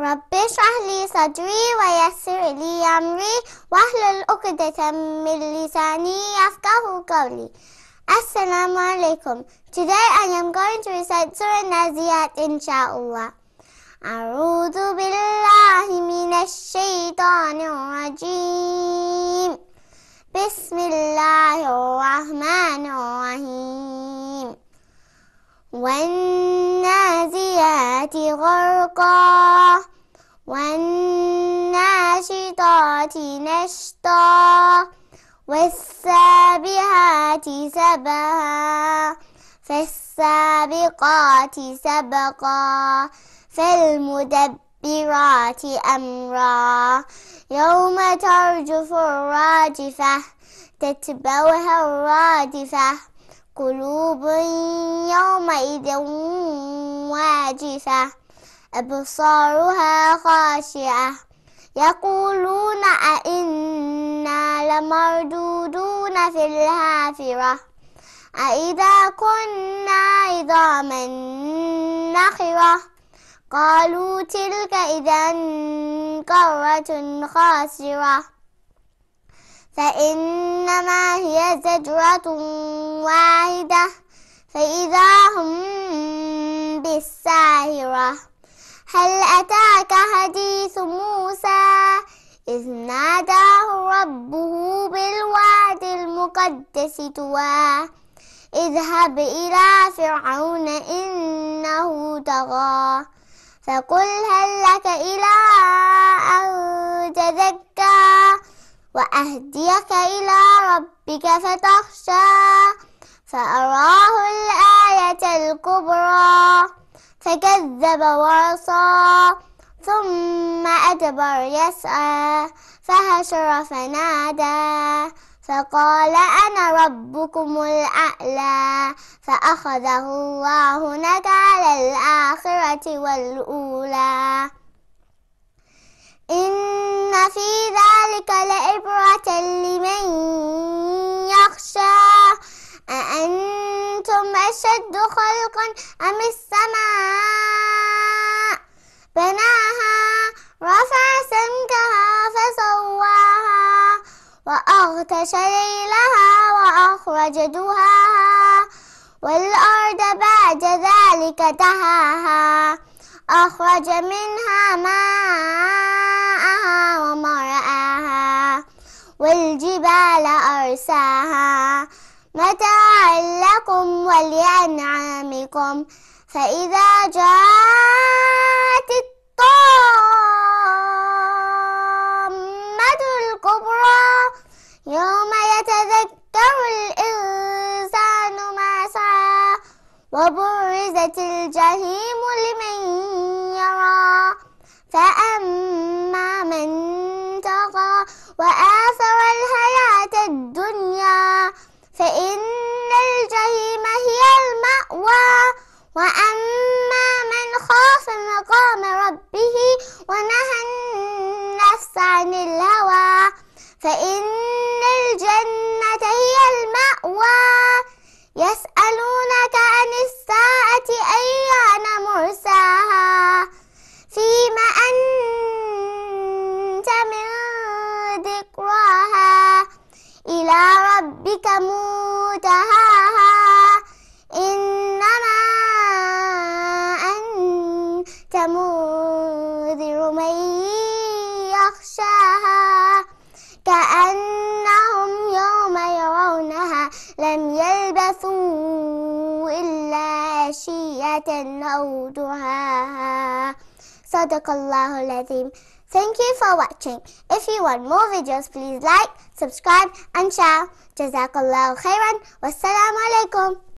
رب اشرح لي صدري ويسر لي أمري واحلل عقدة من لساني يفقه قولي السلام عليكم Today I am going to recite Surah شاء inshallah. أعوذ بالله من الشيطان الرجيم بسم الله الرحمن الرحيم والنازيات غرقا والناشطات نشطا والسابحات سبها فالسابقات سبقا فالمدبرات أمرا يوم ترجف الراجفة تتبعها الرادفة قلوب يومئذ واجفة أبصارها خاشعة يقولون أئنا لمردودون في الهافرة أئذا كنا عظاما نخرة قالوا تلك إذا كرة خاسرة فإنما هي زجرة واحدة فإذا هم بالساهرة هل أتاك حديث موسى إذ ناداه ربه بالواد المقدس طوى اذهب إلى فرعون إنه طغى فقل هل لك إلى أن تزكى وأهديك إلى ربك فتخشى فأراه الآية فكذب وعصى ثم أدبر يسعى فهشر فنادى فقال أنا ربكم الأعلى فأخذه الله نكال الآخرة والأولى إن في ذلك لعبرة لي أشد خلقا أم السماء بناها رفع سمكها فسواها وأغتش ليلها وأخرج دهاها والأرض بعد ذلك دهاها أخرج منها ماءها ومرآها والجبال أرساها ربكم فإذا جاءت الطامة الكبرى يوم يتذكر الإنسان ما سعى وبرزت الجحيم لمن يرى فأما من تقى وآمن وأما من خاف مقام ربه ونهى النفس عن الهوى فإن الجنة هي المأوى يسألونك عن الساعة أيان مرساها فيما أنت من ذكراها إلى ربك منتهاها تنذر من يخشاها كأنهم يوم يرونها لم يلبثوا إلا عشية أو دهاها صدق الله العظيم Thank you for watching. If you want more videos, please like, subscribe, and share. Jazakallah khairan. Wassalamu alaikum.